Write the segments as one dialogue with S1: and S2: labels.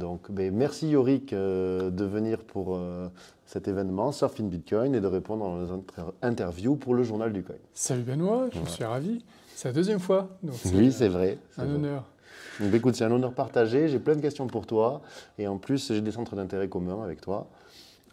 S1: Donc, ben, merci Yorick euh, de venir pour euh, cet événement Surfing Bitcoin et de répondre à nos interviews pour le journal du coin. Salut Benoît, je suis ravi. C'est la deuxième fois. oui, c'est vrai. Un honneur. Donc, écoute, c'est un honneur partagé. J'ai plein de questions pour toi. Et en plus, j'ai des centres d'intérêt communs avec toi.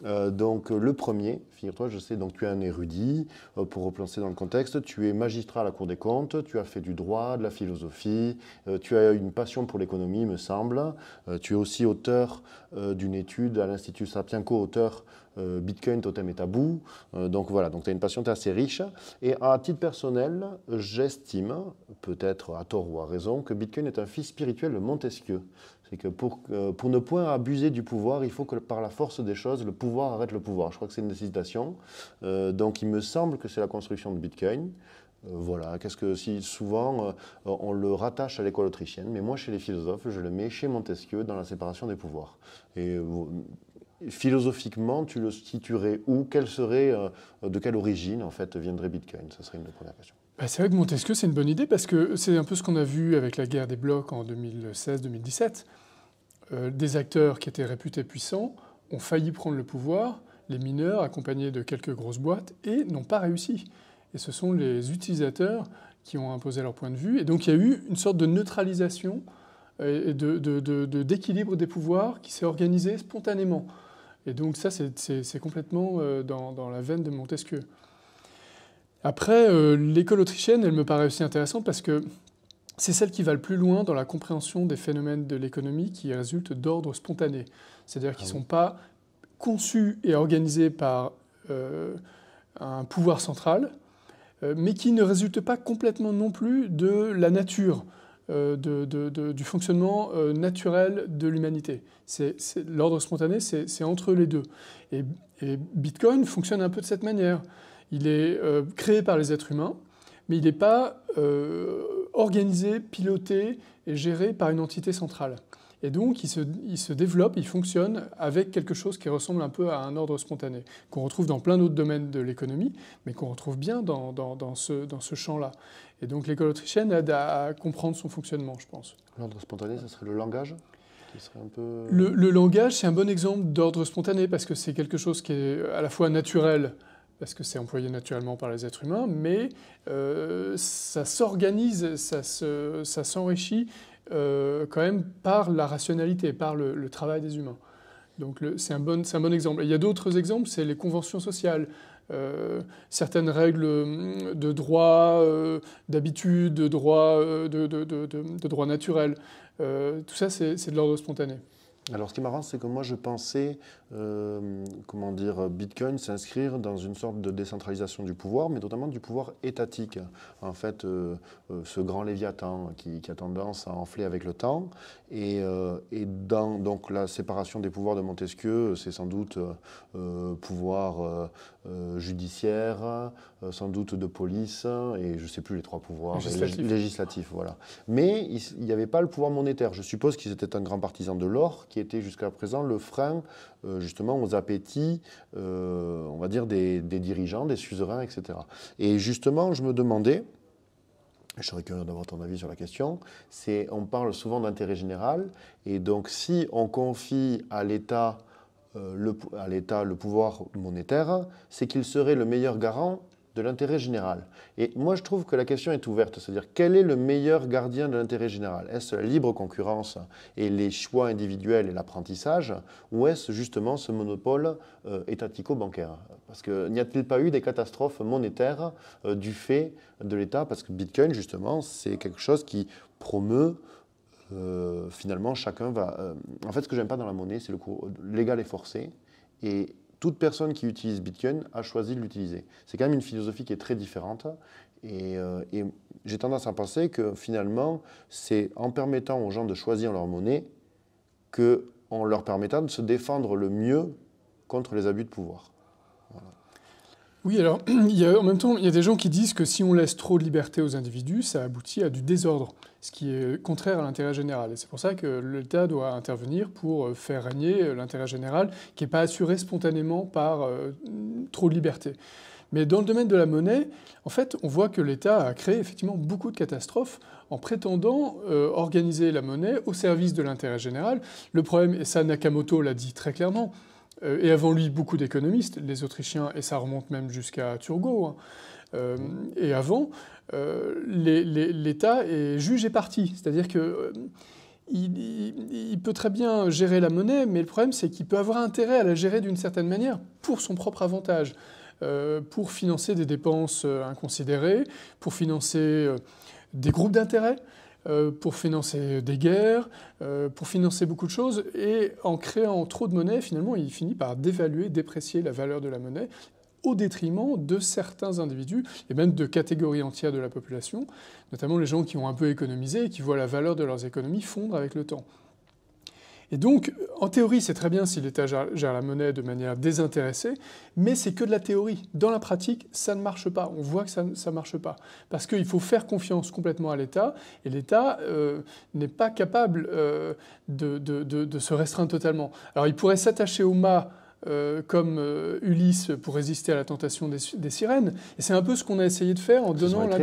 S1: Euh, donc le premier, figure-toi, je sais, donc tu es un érudit, euh, pour replancer dans le contexte, tu es magistrat à la Cour des comptes, tu as fait du droit, de la philosophie, euh, tu as une passion pour l'économie, me semble, tu es aussi auteur d'une étude à l'Institut Sapienco, auteur euh, Bitcoin, Totem et Tabou. Euh, donc voilà, donc tu as une passion assez riche. Et à titre personnel, j'estime, peut-être à tort ou à raison, que Bitcoin est un fils spirituel de Montesquieu. C'est que euh, pour, ne point abuser du pouvoir, il faut que par la force des choses, le pouvoir arrête le pouvoir. Je crois que c'est une citation. donc il me semble que c'est la construction de Bitcoin. voilà, qu'est-ce que si souvent on le rattache à l'école autrichienne, mais moi chez les philosophes, je le mets chez Montesquieu dans la séparation des pouvoirs. Et philosophiquement, tu le situerais où serait, euh, de quelle origine en fait viendrait Bitcoin Ça serait une première question.
S2: Bah, c'est vrai que Montesquieu, c'est une bonne idée parce que c'est un peu ce qu'on a vu avec la guerre des blocs en 2016-2017. Euh, des acteurs qui étaient réputés puissants ont failli prendre le pouvoir, les mineurs accompagnés de quelques grosses boîtes et n'ont pas réussi. Et ce sont les utilisateurs qui ont imposé leur point de vue. Et donc il y a eu une sorte de neutralisation euh, et d'équilibre de, des pouvoirs qui s'est organisé spontanément. Et donc ça, c'est complètement euh, dans, la veine de Montesquieu. Après, euh, l'école autrichienne, elle me paraît aussi intéressante parce que c'est celle qui va le plus loin dans la compréhension des phénomènes de l'économie qui résultent d'ordre spontané. C'est-à-dire qui qu'ils ne ah sont pas conçus et organisés par euh, un pouvoir central, mais qui ne résultent pas complètement non plus de la nature. Euh, du fonctionnement euh, naturel de l'humanité. L'ordre spontané, c'est entre les deux. Et, Bitcoin fonctionne un peu de cette manière. Il est euh, créé par les êtres humains, mais il n'est pas organisé, piloté et géré par une entité centrale. Et donc, il se, se développe, il fonctionne avec quelque chose qui ressemble un peu à un ordre spontané, qu'on retrouve dans plein d'autres domaines de l'économie, mais qu'on retrouve bien dans, ce, dans ce champ-là. Et donc, l'école autrichienne aide à, comprendre son fonctionnement, je pense.
S1: L'ordre spontané, ça serait le langage
S2: peu... Le, langage, c'est un bon exemple d'ordre spontané parce que c'est quelque chose qui est à la fois naturel, parce que c'est employé naturellement par les êtres humains, mais euh, ça s'organise, ça s'enrichit euh, quand même par la rationalité, par le, travail des humains. Donc c'est un, bon, un, bon, exemple. il y a d'autres exemples, c'est les conventions sociales, euh, certaines règles hum, de droit, euh, d'habitude, de droit, de droit naturel. tout ça, c'est de l'ordre spontané.
S1: Alors, ce qui est marrant, c'est que moi, je pensais, euh, comment dire, Bitcoin s'inscrire dans une sorte de décentralisation du pouvoir, mais notamment du pouvoir étatique. En fait, euh, euh, ce grand léviathan qui, a tendance à enfler avec le temps. Et, dans donc, la séparation des pouvoirs de Montesquieu, c'est sans doute pouvoir euh, judiciaire, euh, sans doute de police, et je ne sais plus les trois pouvoirs législatifs. Législatif, voilà. Mais il n'y avait pas le pouvoir monétaire. Je suppose qu'ils étaient un grand partisan de l'or, qui était jusqu'à présent le frein euh, justement aux appétits, on va dire, des, dirigeants, des suzerains, etc. Et justement, je me demandais, je serais curieux d'avoir ton avis sur la question. C'est, on parle souvent d'intérêt général, et donc si on confie à l'État euh, à l'État le pouvoir monétaire, c'est qu'il serait le meilleur garant de l'intérêt général. Et moi, je trouve que la question est ouverte, c'est-à-dire quel est le meilleur gardien de l'intérêt général Est-ce la libre concurrence et les choix individuels et l'apprentissage, ou est-ce justement ce monopole euh, étatico-bancaire Parce que n'y a-t-il pas eu des catastrophes monétaires euh, du fait de l'État Parce que Bitcoin, justement, c'est quelque chose qui promeut euh, finalement, chacun va. Euh, en fait, ce que j'aime pas dans la monnaie, c'est le cours légal et forcé. Et toute personne qui utilise Bitcoin a choisi de l'utiliser. C'est quand même une philosophie qui est très différente. Et, euh, et j'ai tendance à penser que finalement, c'est en permettant aux gens de choisir leur monnaie que en leur permettant de se défendre le mieux contre les abus de pouvoir.
S2: Oui, alors en même temps, il y a des gens qui disent que si on laisse trop de liberté aux individus, ça aboutit à du désordre, ce qui est contraire à l'intérêt général. Et c'est pour ça que l'État doit intervenir pour euh, faire régner euh, l'intérêt général, qui n'est pas assuré spontanément par euh, trop de liberté. Mais dans le domaine de la monnaie, en fait, on voit que l'État a créé effectivement beaucoup de catastrophes en prétendant organiser la monnaie au service de l'intérêt général. Le problème, et ça Nakamoto l'a dit très clairement, euh, et avant lui beaucoup d'économistes, les Autrichiens, et ça remonte même jusqu'à Turgot, hein. euh, et avant, euh, l'État est juge et parti. C'est-à-dire que... peut très bien gérer la monnaie, mais le problème c'est qu'il peut avoir intérêt à la gérer d'une certaine manière pour son propre avantage, pour financer des dépenses inconsidérées, pour financer des groupes d'intérêt. Euh, pour financer des guerres, euh, pour financer beaucoup de choses. Et en créant trop de monnaie, finalement, il finit par dévaluer, déprécier la valeur de la monnaie au détriment de certains individus et même de catégories entières de la population, notamment les gens qui ont un peu économisé et qui voient la valeur de leurs économies fondre avec le temps. Et donc, en théorie, c'est très bien si l'État gère, la monnaie de manière désintéressée, mais c'est que de la théorie. Dans la pratique, ça ne marche pas. On voit que ça ne marche pas. Parce qu'il faut faire confiance complètement à l'État, et l'État euh, n'est pas capable euh, de, se restreindre totalement. Alors, il pourrait s'attacher au mât. Euh, comme Ulysse pour résister à la tentation des, sirènes. Et c'est un peu ce qu'on a essayé de faire en donnant la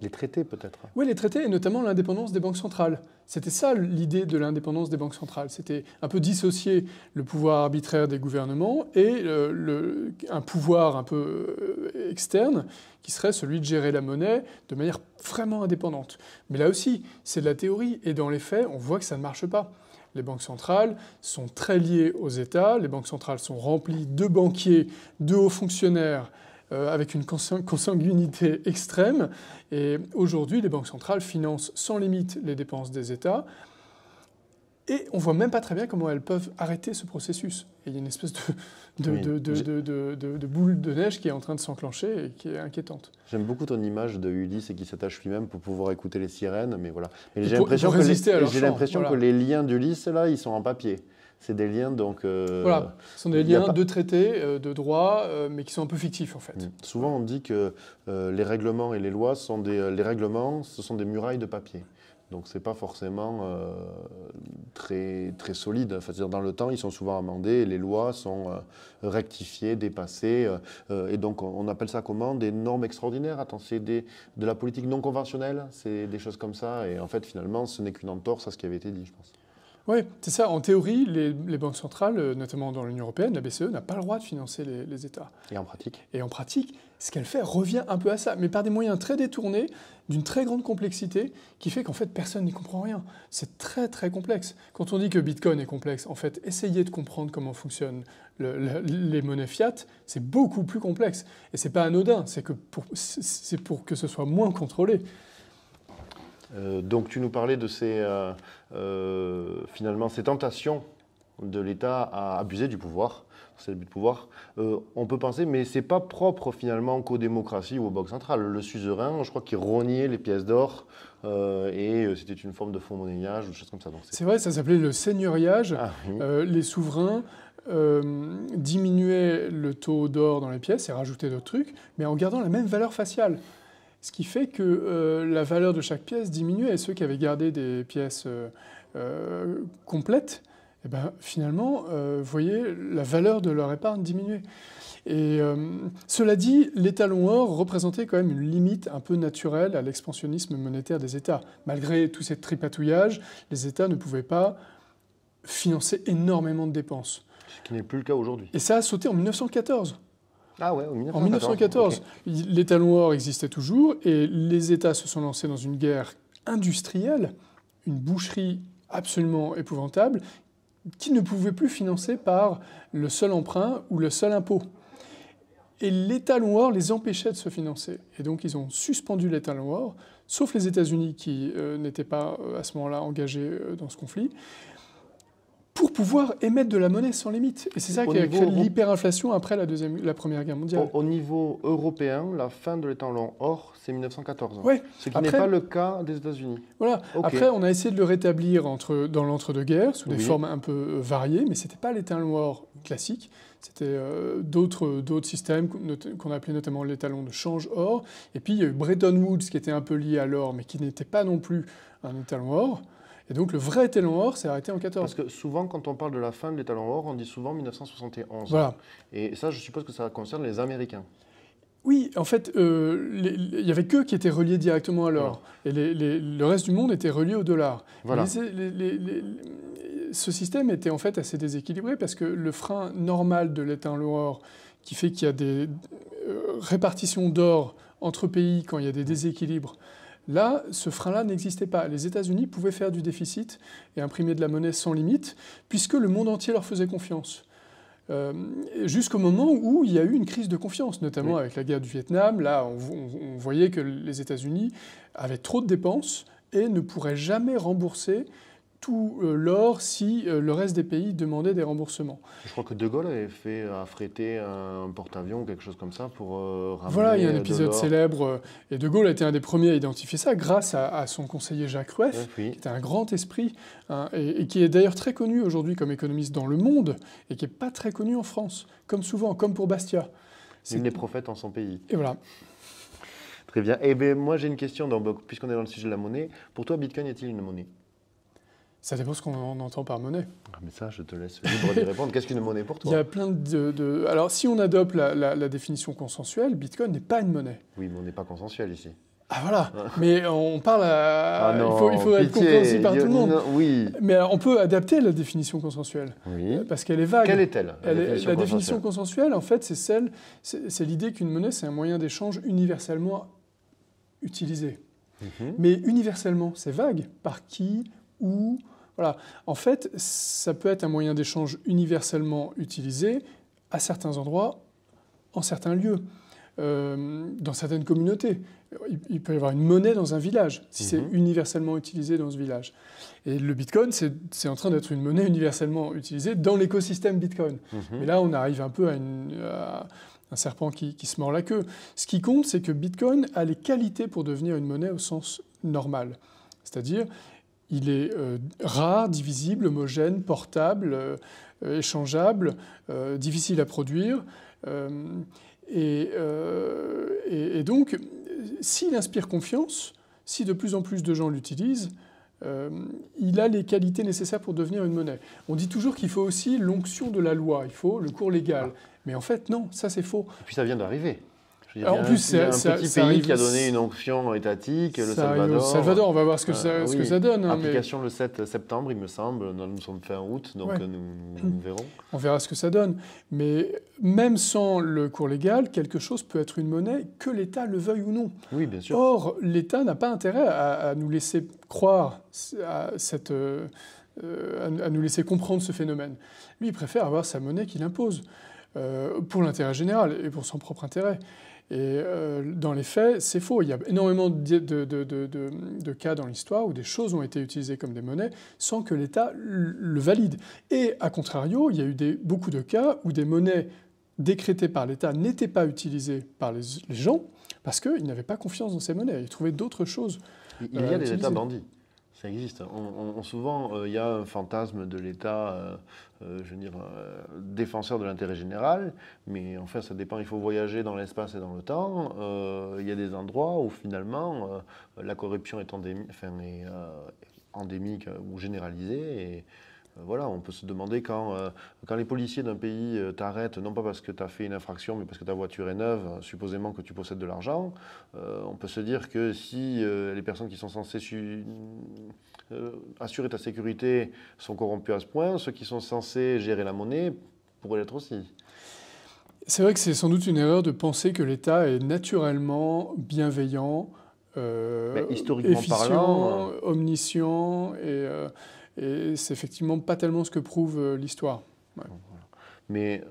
S1: les traités peut-être.
S2: Oui, les traités et notamment l'indépendance des banques centrales. C'était ça l'idée de l'indépendance des banques centrales. C'était un peu dissocier le pouvoir arbitraire des gouvernements et euh, un pouvoir un peu euh, externe qui serait celui de gérer la monnaie de manière vraiment indépendante. Mais là aussi, c'est de la théorie et dans les faits, on voit que ça ne marche pas. Les banques centrales sont très liées aux États, les banques centrales sont remplies de banquiers, de hauts fonctionnaires euh, avec une consanguinité extrême. Et aujourd'hui, les banques centrales financent sans limite les dépenses des États et on voit même pas très bien comment elles peuvent arrêter ce processus. il y a une espèce de, boule de neige qui est en train de s'enclencher et qui est inquiétante.
S1: J'aime beaucoup ton image de Ulysse et qui s'attache lui-même pour pouvoir écouter les sirènes, mais voilà. J'ai l'impression que, les, que les liens d'Ulysse, là, ils sont en papier. C'est des liens donc. Euh, ce sont des liens de
S2: traités, euh, de droit, euh, mais qui sont un peu fictifs en fait.
S1: Mm. Souvent on dit que les règlements et les lois sont des. règlements, ce sont des murailles de papier. Donc n'est pas forcément euh, très, très solide. Enfin, dans le temps, ils sont souvent amendés, les lois sont euh, rectifiées, dépassées. Euh, et donc on, appelle ça comment Des normes extraordinaires. Attends, c'est de la politique non conventionnelle, c'est des choses comme ça. Et en fait, finalement, ce n'est qu'une entorse à ce qui avait été dit, je pense.
S2: Oui, c'est ça. En théorie, les, banques centrales, euh, notamment dans l'Union européenne, la BCE n'a pas le droit de financer les, États. Et en pratique Et en pratique, ce qu'elle fait revient un peu à ça, mais par des moyens très détournés, d'une très grande complexité, qui fait qu'en fait, personne n'y comprend rien. C'est très, très complexe. Quand on dit que Bitcoin est complexe, en fait, essayer de comprendre comment fonctionnent les monnaies fiat, c'est beaucoup plus complexe. Et c'est pas anodin, c'est pour, pour que ce soit moins contrôlé.
S1: Euh, donc tu nous parlais de ces, euh, euh, finalement ces tentations de l'État à abuser du pouvoir, c'est le but de pouvoir, euh, on peut penser, mais c'est pas propre finalement qu'aux démocraties ou aux banques centrales. Le suzerain, je crois qu'il rognait les pièces d'or euh, et c'était une forme de fonds monnayage, ou des choses comme ça. C'est
S2: vrai, ça s'appelait le seigneuriage. Ah, les souverains diminuaient le taux d'or dans les pièces et rajoutaient d'autres trucs, mais en gardant la même valeur faciale. Ce qui fait que euh, la valeur de chaque pièce diminuait et ceux qui avaient gardé des pièces euh, euh, complètes, eh ben, finalement, voyez, la valeur de leur épargne diminuait. Et cela dit, l'étalon or représentait quand même une limite un peu naturelle à l'expansionnisme monétaire des États. Malgré tout ces tripatouillage, les États ne pouvaient pas financer énormément de dépenses.
S1: Ce qui n'est plus le cas aujourd'hui.
S2: Et ça a sauté en 1914. Ah en 1914, l'État existait toujours et les États se sont lancés dans une guerre industrielle, une boucherie absolument épouvantable, qui ne pouvait plus financer par le seul emprunt ou le seul impôt. Et l'État les empêchait de se financer. Et donc ils ont suspendu l'État sauf les États-Unis qui euh, n'étaient pas euh, à ce moment-là engagés euh, dans ce conflit pour pouvoir émettre de la monnaie sans limite. Et c'est ça qui a créé l'hyperinflation après la, Première Guerre mondiale.
S1: Au, niveau européen, la fin de l'étalon or, c'est 1914. Ce qui n'est pas le cas des États-Unis. Voilà. Après, on
S2: a essayé de le rétablir dans l'entre-deux-guerres, sous des formes un peu euh, variées, mais ce n'était pas l'étalon or classique. C'était euh, d'autres systèmes qu'on appelait notamment l'étalon de change or. Et puis, il y a eu Bretton Woods qui était un peu lié à l'or, mais qui
S1: n'était pas non plus un étalon or. Et donc le vrai étalon or s'est arrêté en 14. Parce que souvent, quand on parle de la fin de l'étalon or, on dit souvent 1971. Voilà. Et ça, je suppose que ça concerne les Américains.
S2: Oui, en fait, euh, il y n'y avait qu'eux qui étaient reliés directement à l'or. Et le reste du monde était relié au dollar. Voilà. ce système était en fait assez déséquilibré parce que le frein normal de l'étalon or, qui fait qu'il y a des euh, répartitions d'or entre pays quand il y a des déséquilibres, Là, ce frein-là n'existait pas. Les États-Unis pouvaient faire du déficit et imprimer de la monnaie sans limite, puisque le monde entier leur faisait confiance. Euh, jusqu'au moment où il y a eu une crise de confiance, notamment avec la guerre du Vietnam. Là, on voyait que les États-Unis avaient trop de dépenses et ne pourraient jamais rembourser tout euh, l'or si euh, le reste des pays demandait des remboursements.
S1: Je crois que De Gaulle avait fait euh, affréter un porte-avions ou quelque chose comme ça pour Voilà, il y a un épisode
S2: célèbre. Et De Gaulle a été un des premiers à identifier ça grâce à, son conseiller Jacques Rueff, qui était un grand esprit hein, et, qui est d'ailleurs très connu aujourd'hui comme économiste dans le monde et qui n'est pas très connu en France, comme souvent, comme pour Bastia.
S1: C'est une des prophètes en son pays. Et voilà. Très bien. Et eh ben, moi, j'ai une question, puisqu'on est dans le sujet de la monnaie. Pour toi, Bitcoin est-il une monnaie ça dépend ce qu'on entend par monnaie. Ah, mais ça, je te laisse libre de répondre. Qu'est-ce qu'une monnaie pour toi
S2: Il y a plein de, Alors, si on adopte la, définition consensuelle, Bitcoin n'est pas une monnaie.
S1: Oui, mais on n'est pas consensuel ici. Ah voilà, ah.
S2: mais on parle ah il faut, il faut être compréhensible par tout le monde. oui. Mais on peut adapter la définition consensuelle,
S1: oui. parce qu'elle est vague. Quelle est-elle La, définition,
S2: consensuelle, en fait, c'est celle, c'est l'idée qu'une monnaie, c'est un moyen d'échange universellement utilisé. Mhm. Mais universellement, c'est vague. Par qui, où, voilà. En fait, ça peut être un moyen d'échange universellement utilisé à certains endroits, en certains lieux. Euh, dans certaines communautés. Il, peut y avoir une monnaie dans un village, si c'est mhm. universellement utilisé dans ce village. Et le Bitcoin, c'est en train d'être une monnaie universellement utilisée dans l'écosystème Bitcoin. Mhm. Mais là, on arrive un peu à, un serpent qui, qui, se mord la queue. Ce qui compte, c'est que Bitcoin a les qualités pour devenir une monnaie au sens normal. C'est-à-dire, il est euh, rare, divisible, homogène, portable, euh, euh, échangeable, difficile à produire. Et, et, donc, s'il inspire confiance, si de plus en plus de gens l'utilisent, il a les qualités nécessaires pour devenir une monnaie. On dit toujours qu'il faut aussi l'onction de la loi, il faut le cours légal. Ah. Mais en fait, non, ça c'est faux.
S1: Et puis ça vient d'arriver en plus, c'est un petit pays qui a donné une onction étatique, le Salvador. Salvador, on va voir ce que, ah, ça donne. Hein, Application le 7 septembre, il me semble. Nous, sommes sommes en août, donc nous, mm. verrons.
S2: On verra ce que ça donne. Mais même sans le cours légal, quelque chose peut être une monnaie, que l'État le veuille ou non. Oui, bien sûr. Or, l'État n'a pas intérêt à, nous laisser croire euh, à nous laisser comprendre ce phénomène. Lui, il préfère avoir sa monnaie qu'il impose. Euh, pour l'intérêt général et pour son propre intérêt. Et euh, dans les faits, c'est faux. Il y a énormément de, cas dans l'histoire où des choses ont été utilisées comme des monnaies sans que l'État le valide. Et à contrario, il y a eu beaucoup de cas où des monnaies décrétées par l'État n'étaient pas utilisées par les, gens parce qu'ils n'avaient pas confiance dans ces monnaies. Ils trouvaient d'autres choses. Il y a euh, des États bandits
S1: existe. On, souvent, il euh, y a un fantasme de l'État, euh, euh, je veux dire, défenseur de l'intérêt général, mais en fait ça dépend. Il faut voyager dans l'espace et dans le temps. Il y a des endroits où finalement, la corruption est, endémique ou généralisée. Euh, voilà, on peut se demander quand, euh, quand les policiers d'un pays euh, t'arrêtent, non pas parce que tu as fait une infraction, mais parce que ta voiture est neuve, supposément que tu possèdes de l'argent. on peut se dire que si les personnes qui sont censées assurer ta sécurité sont corrompues à ce point, ceux qui sont censés gérer la monnaie pourraient l'être aussi.
S2: C'est vrai que c'est sans doute une erreur de penser que l'État est naturellement bienveillant, historiquement omniscient et et c'est effectivement pas tellement ce que prouve euh, l'histoire.
S1: Mais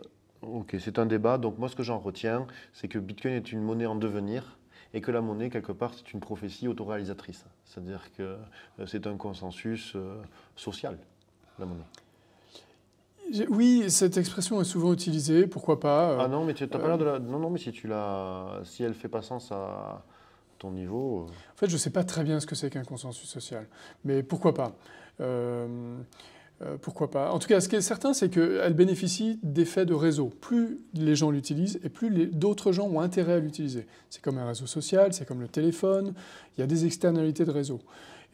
S1: euh, ok, c'est un débat. Donc moi, ce que j'en retiens, c'est que Bitcoin est une monnaie en devenir et que la monnaie, quelque part, c'est une prophétie autoréalisatrice. C'est-à-dire que euh, c'est un consensus social, la monnaie.
S2: Oui, cette expression est souvent utilisée, pourquoi pas. Ah non, mais tu n'as pas l'air de la... Non, non, mais si,
S1: tu la... si elle fait pas sens à ton niveau... En
S2: fait, je ne sais pas très bien ce que c'est qu'un consensus social, mais pourquoi pas. Euh, euh, pourquoi pas En tout cas, ce qui est certain, c'est qu'elle bénéficie d'effets de réseau. Plus les gens l'utilisent et plus d'autres gens ont intérêt à l'utiliser. C'est comme un réseau social, c'est comme le téléphone, il y a des externalités de réseau.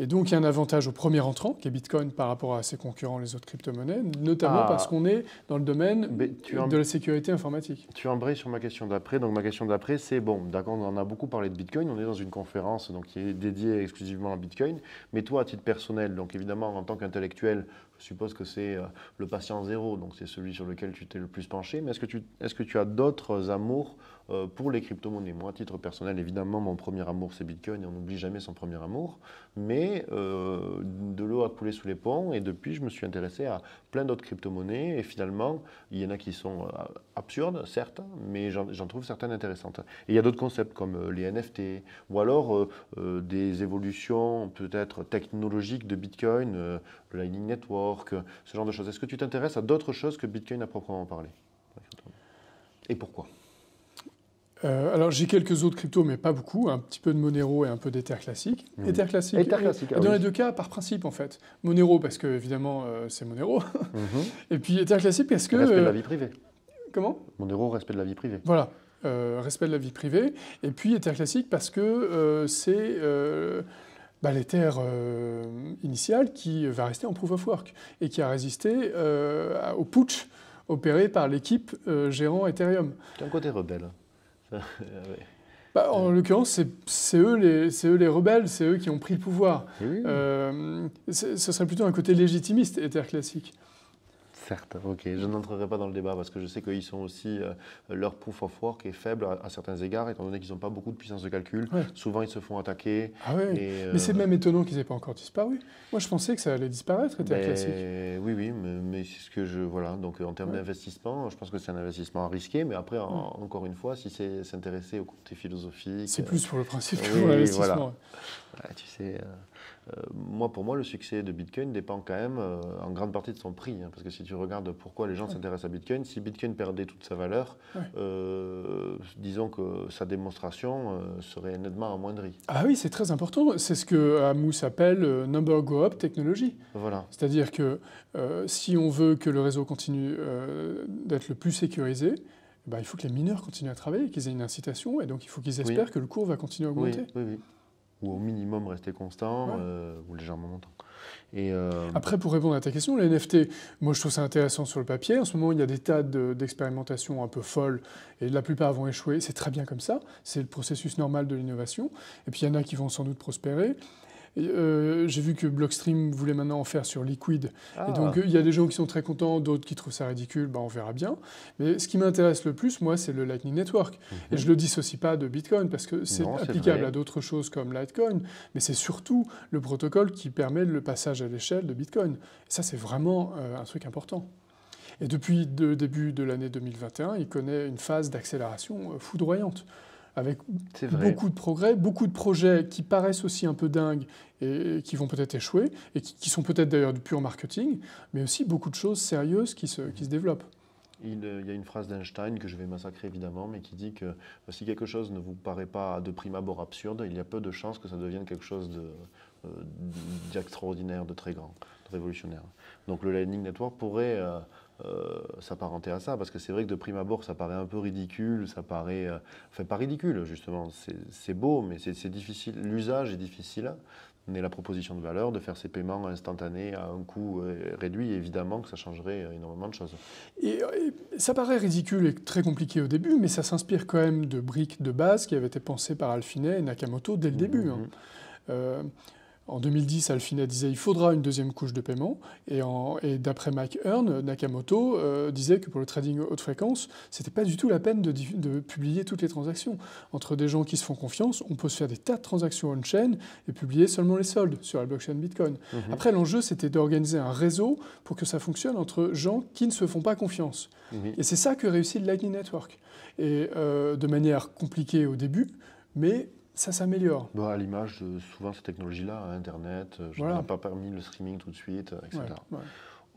S2: Et donc, il y a un avantage au premier entrant, qui est Bitcoin, par rapport à ses concurrents, les autres crypto-monnaies, notamment ah. parce qu'on est dans le domaine
S1: de la sécurité informatique. Tu embrayes sur ma question d'après. Donc, ma question d'après, c'est bon, d'accord, on en a beaucoup parlé de Bitcoin. On est dans une conférence donc, qui est dédiée exclusivement à Bitcoin. Mais toi, à titre personnel, donc évidemment, en tant qu'intellectuel, je suppose que c'est euh, le patient zéro, donc c'est celui sur lequel tu t'es le plus penché. Mais ce que est-ce que tu as d'autres amours euh, pour les crypto-monnaies. Moi, à titre personnel, évidemment, mon premier amour, c'est Bitcoin, et on n'oublie jamais son premier amour. Mais euh, de l'eau a coulé sous les ponts, et depuis, je me suis intéressé à plein d'autres crypto-monnaies, et finalement, il y en a qui sont euh, absurdes, certes, mais j'en trouve certaines intéressantes. Et il y a d'autres concepts comme les NFT, ou alors des évolutions peut-être technologiques de Bitcoin, le Lightning Network, ce genre de choses. Est-ce que tu t'intéresses à d'autres choses que Bitcoin à proprement parler et pourquoi
S2: euh, alors j'ai quelques autres cryptos, mais pas beaucoup, un petit peu de Monero et un peu d'Ether classique. Ether classique. Euh, ah dans les deux cas, par principe en fait. Monero parce que évidemment euh, c'est Monero.
S1: Mhm. et puis Ether classique parce que. Respect de la vie
S2: privée. Comment
S1: Monero, respect de la vie privée. Voilà.
S2: respect de la vie privée. Et puis Ether classique parce que c'est bah, initial qui va rester en proof of work et qui a résisté au putsch opéré par l'équipe gérant Ethereum. d'un un côté rebelle. Ah bah, en euh. l'occurrence, c'est eux, eux, les rebelles, c'est eux qui ont pris le pouvoir. Euh, ce serait plutôt un côté légitimiste, Ether classique.
S1: Certes, ok. Je n'entrerai pas dans le débat parce que je sais qu'ils sont aussi. Euh, leur proof of work est faible à, certains égards, étant donné qu'ils n'ont pas beaucoup de puissance de calcul. Souvent, ils se font attaquer. Ah euh, Mais c'est même
S2: étonnant qu'ils n'aient pas encore disparu. Moi, je pensais que ça allait disparaître, était ben, classique.
S1: Oui, oui, mais, c'est ce que je. Voilà. Donc, euh, en termes d'investissement, je pense que c'est un investissement risqué, mais après, encore une fois, si c'est s'intéresser au côté philosophique. C'est plus pour le principe que pour l'investissement. tu sais. Euh, moi, pour moi, le succès de Bitcoin dépend quand même euh, en grande partie de son prix. Hein, parce que si tu regardes pourquoi les gens s'intéressent à Bitcoin, si Bitcoin perdait toute sa valeur, euh, disons que sa démonstration serait nettement amoindrie.
S2: Ah oui, c'est très important. C'est ce que Amous s'appelle « number go up technology.
S1: Voilà. C'est-à-dire
S2: que si on veut que le réseau continue d'être le plus sécurisé, eh ben, il faut que les mineurs continuent à travailler, qu'ils aient une incitation, et donc il faut qu'ils espèrent que le cours va continuer à augmenter.
S1: Oui, oui, ou au minimum rester constant euh, ou légèrement montant. Et euh,
S2: Après, pour répondre à ta question, les NFT, moi je trouve ça intéressant sur le papier. En ce moment, il y a des tas d'expérimentations un peu folles et la plupart vont échouer. C'est très bien comme ça. C'est le processus normal de l'innovation. Et puis il y en a qui vont sans doute prospérer. Euh, j'ai vu que Blockstream voulait maintenant en faire sur Liquid. Ah. donc, euh, il y a des gens qui sont très contents, d'autres qui trouvent ça ridicule. Bah, on verra bien. Mais ce qui m'intéresse le plus, moi, c'est le Lightning Network. Mhm. Et je ne le dissocie pas de Bitcoin parce que c'est applicable à d'autres choses comme Litecoin. Mais c'est surtout le protocole qui permet le passage à l'échelle de Bitcoin. Et ça, c'est vraiment euh, un truc important. Et depuis le début de l'année 2021, il connaît une phase d'accélération foudroyante avec beaucoup de progrès, beaucoup de projets qui paraissent aussi un peu dingues et qui vont peut-être échouer, et qui, sont peut-être d'ailleurs du pur marketing, mais aussi beaucoup de choses sérieuses qui se, qui se développent.
S1: Il, euh, y a une phrase d'Einstein que je vais massacrer évidemment, mais qui dit que euh, si quelque chose ne vous paraît pas de prime abord absurde, il y a peu de chances que ça devienne quelque chose euh, d'extraordinaire, de, de très grand, de révolutionnaire. Donc le Lightning Network pourrait... Euh, s'apparenter à ça Parce que c'est vrai que de prime abord, ça paraît un peu ridicule, ça paraît. Euh, enfin, pas ridicule, justement. C'est beau, mais c'est difficile. L'usage est difficile. Mais la proposition de valeur, de faire ces paiements instantanés à un coût euh, réduit, évidemment que ça changerait énormément de choses. Et,
S2: ça paraît ridicule et très compliqué au début, mais ça s'inspire quand même de briques de base qui avaient été pensées par Alfinet et Nakamoto dès le début. Hein. Mm-hmm. En 2010, Alfina disait il faudra une deuxième couche de paiement. Et, d'après Mike Hearn, Nakamoto euh, disait que pour le trading haute fréquence, ce n'était pas du tout la peine de, publier toutes les transactions. Entre des gens qui se font confiance, on peut se faire des tas de transactions on-chain et publier seulement les soldes sur la blockchain Bitcoin. Mhm. Après, l'enjeu, c'était d'organiser un réseau pour que ça fonctionne entre gens qui ne se font pas confiance. Mhm. Et c'est ça que réussit le Lightning Network. Et euh, de manière
S1: compliquée au début, mais ça s'améliore. Bah, à l'image de souvent ces technologies-là, hein, Internet, euh, je n'ai pas permis le streaming tout de suite, euh, etc.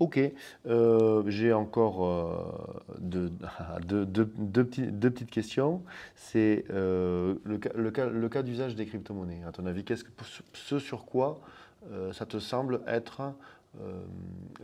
S1: Ok, euh, j'ai encore deux, deux, petites questions. C'est le, cas, le cas d'usage des crypto-monnaies. À ton avis, qu'est-ce que, ce sur quoi ça te semble être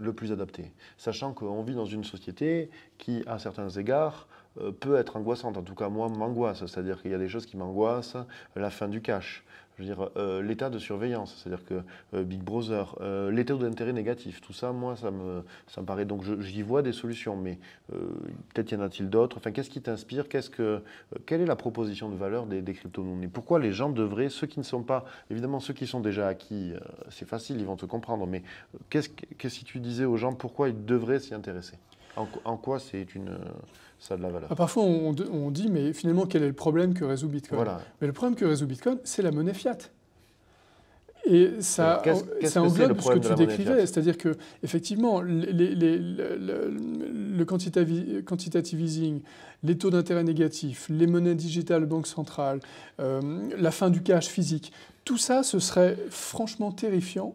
S1: le plus adapté Sachant qu'on vit dans une société qui, à certains égards, euh, peut être angoissante. En tout cas, moi, m'angoisse. C'est-à-dire qu'il y a des choses qui m'angoissent. Euh, la fin du cash. Je veux dire, euh, l'état de surveillance, c'est-à-dire que Big Brother, l'état d'intérêt négatif, tout ça, moi, ça me, ça me paraît. Donc, j'y vois des solutions, mais peut-être y en a-t-il d'autres. Enfin, qu'est-ce qui t'inspire Quelle est la proposition de valeur des, des crypto-monnaies Pourquoi les gens devraient, ceux qui ne sont pas, évidemment, ceux qui sont déjà acquis, c'est facile, ils vont te comprendre, mais qu'est-ce que si tu disais aux gens pourquoi ils devraient s'y intéresser en, quoi c'est une, euh, ça a de la valeur ah, Parfois, on,
S2: dit, mais finalement, quel est le problème que résout Bitcoin Mais le problème que résout Bitcoin, c'est la monnaie fiat. Et ça, euh, englobe ce que tu décrivais, c'est-à-dire que effectivement, les, le, le quantitative, easing, les taux d'intérêt négatifs, les monnaies digitales, banque centrale, euh, la fin du cash physique, tout ça, ce serait franchement terrifiant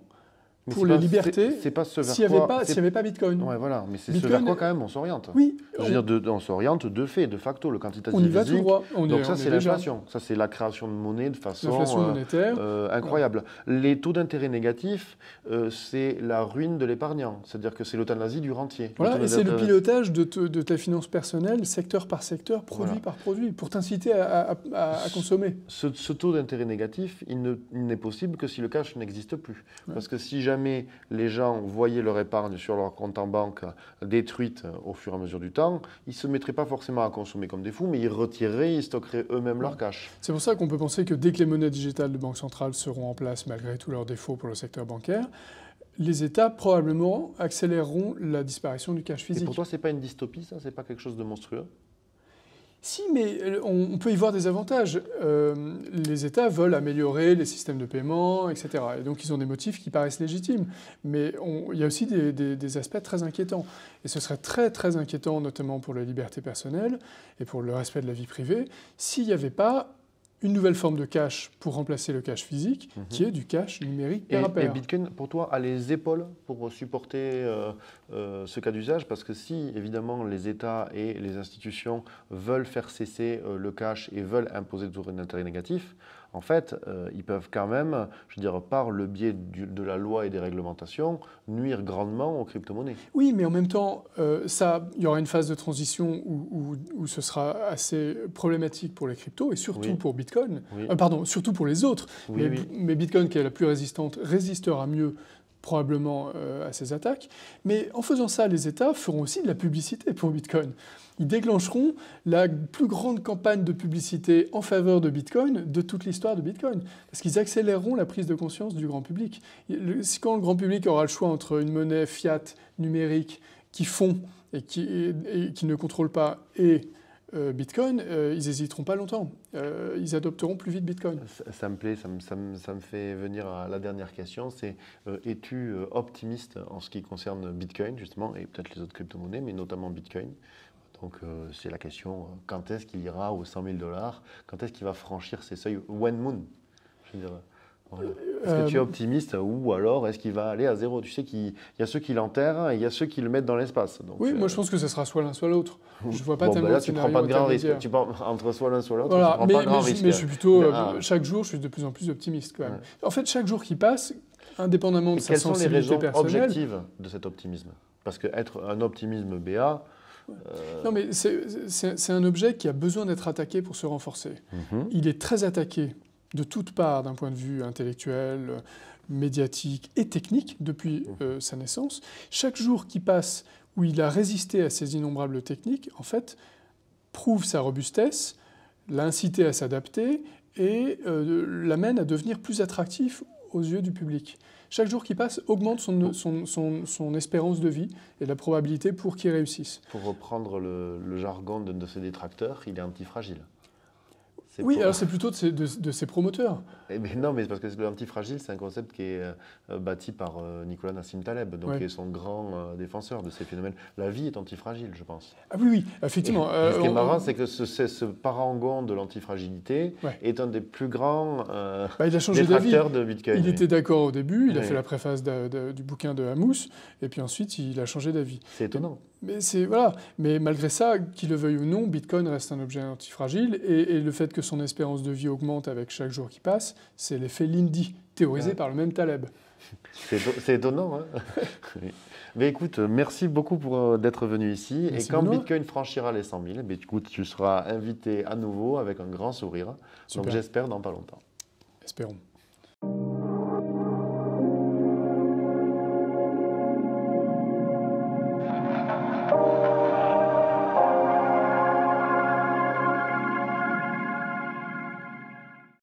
S1: pour les libertés, pas s'il n'y avait, pas Bitcoin. Ouais, voilà, mais c'est ce vers quoi quand même on s'oriente. Oui. on... s'oriente de fait, de facto, le quantitative on y va Donc ça, c'est l'inflation. Ça, c'est la création de monnaie de façon euh, euh, incroyable. Les taux d'intérêt négatifs, euh, c'est la ruine de l'épargnant. C'est-à-dire que c'est l'euthanasie du rentier. Voilà, et c'est le pilotage
S2: de, ta finance personnelle, secteur par secteur, produit par produit, pour t'inciter
S1: à, consommer. Ce, taux d'intérêt négatif, il n'est possible que si le cash n'existe plus. Parce que si jamais jamais les gens voyaient leur épargne sur leur compte en banque détruite au fur et à mesure du temps, ils ne se mettraient pas forcément à consommer comme des fous, mais ils retireraient, ils stockeraient eux-mêmes leur cash.
S2: C'est pour ça qu'on peut penser que dès que les monnaies digitales de banque centrale seront en place, malgré tous leurs défauts pour le secteur bancaire, les États probablement accéléreront la disparition du cash
S1: physique. Et pour toi, n'est pas une dystopie, ça C'est pas quelque chose de monstrueux
S2: si, mais euh, on peut y voir des avantages. Euh, les États veulent améliorer les systèmes de paiement, etc. Et donc ils ont des motifs qui paraissent légitimes. Mais il y a aussi des, aspects très inquiétants. Et ce serait très très inquiétant, notamment pour la liberté personnelle et pour le respect de la vie privée, s'il n'y avait pas une nouvelle forme de cash pour remplacer le cash physique, mhm. qui est du cash numérique
S1: et, Et Bitcoin, pour toi, a les épaules pour supporter euh, euh, ce cas d'usage parce que si évidemment les États et les institutions veulent faire cesser euh, le cash et veulent imposer toujours un intérêt négatif, en fait, euh, ils peuvent quand même, je veux dire, par le biais de la loi et des réglementations, nuire grandement aux crypto-monnaies.
S2: Oui, mais en même temps, ça, il y aura une phase de transition où, ce sera assez problématique pour les cryptos et surtout pour Bitcoin. pardon, surtout pour les autres. mais, mais Bitcoin, qui est la plus résistante, résistera mieux probablement euh, à ces attaques. Mais en faisant ça, les États feront aussi de la publicité pour Bitcoin. Ils déclencheront la plus grande campagne de publicité en faveur de Bitcoin de toute l'histoire de Bitcoin, parce qu'ils accéléreront la prise de conscience du grand public. Quand le grand public aura le choix entre une monnaie fiat numérique qui fond et qui, et qui ne contrôle pas et euh, Bitcoin, euh, ils hésiteront pas longtemps.
S1: Euh, ils adopteront plus vite Bitcoin. Ça, me plaît, ça me, fait venir à la dernière question. C'est es-tu optimiste en ce qui concerne Bitcoin, justement, et peut-être les autres crypto-monnaies, mais notamment Bitcoin donc c'est la question, quand est-ce qu'il ira aux 100 000 dollars Quand est-ce qu'il va franchir ses seuils One Moon est-ce que tu es euh, optimiste ou alors est-ce qu'il va aller à zéro Tu sais qu'il y a ceux qui l'enterrent et il y a ceux qui le mettent dans l'espace. oui,
S2: moi euh, je pense que ce sera soit l'un soit l'autre. Je vois pas tellement ben là, tu prends pas de grand risque. Tu
S1: entre soit l'un soit l'autre. Tu prends pas de grand risque. mais je suis plutôt euh, ah.
S2: chaque jour, je suis de plus en plus optimiste quand même. En fait, chaque jour qui passe, indépendamment de et quelles sont les raisons objectives
S1: de cet optimisme Parce que être un optimisme BA,
S2: Non, mais c'est un objet qui a besoin d'être attaqué pour se renforcer. Mhm. Il est très attaqué de toutes parts d'un point de vue intellectuel, médiatique et technique depuis mmh. euh, sa naissance. Chaque jour qui passe où il a résisté à ces innombrables techniques, en fait, prouve sa robustesse, l'incite à s'adapter et euh, l'amène à devenir plus attractif aux yeux du public. Chaque jour qui passe augmente son, espérance de vie et la probabilité pour
S1: qu'il réussisse. Pour reprendre le, jargon de, de ses détracteurs, il est fragile. Oui, alors c'est plutôt de ses promoteurs. Eh ben non, mais parce que l'antifragile, c'est un concept qui est euh, bâti par euh, Nicolas Nassim Taleb, donc qui est son grand euh, défenseur de ces phénomènes. La vie est antifragile, je pense.
S2: Ah oui, oui, effectivement. ce qui est marrant, c'est
S1: que ce, ce parangon de l'antifragilité est un des plus grands bah, détracteurs de Bitcoin. Il était d'accord
S2: au début, il a fait la préface du bouquin de Hamous, et puis ensuite, il a changé d'avis. C'est étonnant. Mais, c'est, voilà. mais malgré ça, qu'il le veuille ou non, Bitcoin reste un objet antifragile, et le fait que son espérance de vie augmente avec chaque jour qui passe, c'est l'effet Lindy, théorisé par le même Taleb.
S1: C'est étonnant. Hein. Mais écoute, merci beaucoup pour euh, d'être venu ici. et quand Bitcoin franchira les 100 000, ben, tu seras invité à nouveau avec un grand sourire. Donc j'espère dans pas longtemps. Espérons.